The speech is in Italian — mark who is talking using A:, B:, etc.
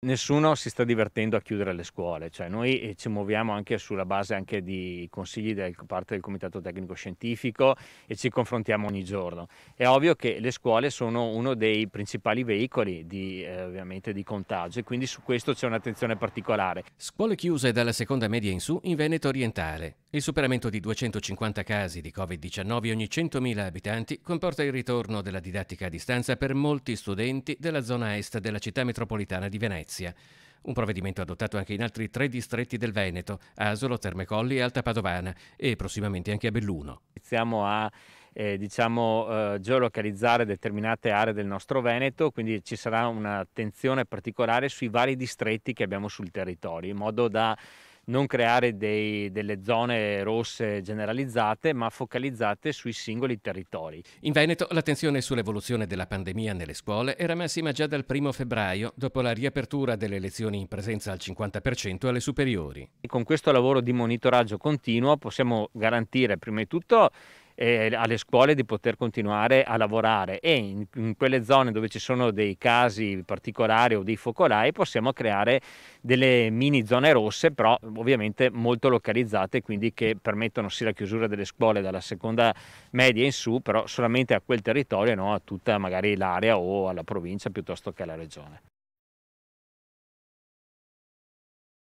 A: nessuno si sta divertendo a chiudere le scuole, cioè noi eh, ci muoviamo anche sulla base anche di consigli da parte del Comitato Tecnico Scientifico e ci confrontiamo ogni giorno. È ovvio che le scuole sono uno dei principali veicoli di, eh,
B: di contagio e quindi su questo c'è un'attenzione particolare. Scuole chiuse dalla seconda media in su in Veneto orientale. Il superamento di 250 casi di Covid-19 ogni 100.000 abitanti comporta il ritorno della didattica a distanza per molti studenti della zona est della città metropolitana di Venezia. Un provvedimento adottato anche in altri tre distretti del Veneto, Asolo, Terme Colli e Alta Padovana e prossimamente anche a Belluno. Iniziamo a eh,
A: diciamo, eh, geolocalizzare determinate aree del nostro Veneto, quindi ci sarà un'attenzione particolare sui vari distretti che abbiamo sul territorio, in modo da non creare
B: dei, delle zone rosse generalizzate, ma focalizzate sui singoli territori. In Veneto l'attenzione sull'evoluzione della pandemia nelle scuole era massima già dal 1 febbraio, dopo la riapertura delle lezioni in presenza al 50% alle superiori. E con questo lavoro
A: di monitoraggio continuo possiamo garantire prima di tutto eh, alle scuole di poter continuare a lavorare e in, in, quelle zone dove ci sono dei casi particolari o dei focolai possiamo creare delle mini zone rosse, però ovviamente molto localizzate, quindi che permettono sì la chiusura delle scuole dalla seconda media in su, però solamente a quel territorio e non a tutta magari l'area o alla provincia piuttosto che alla regione.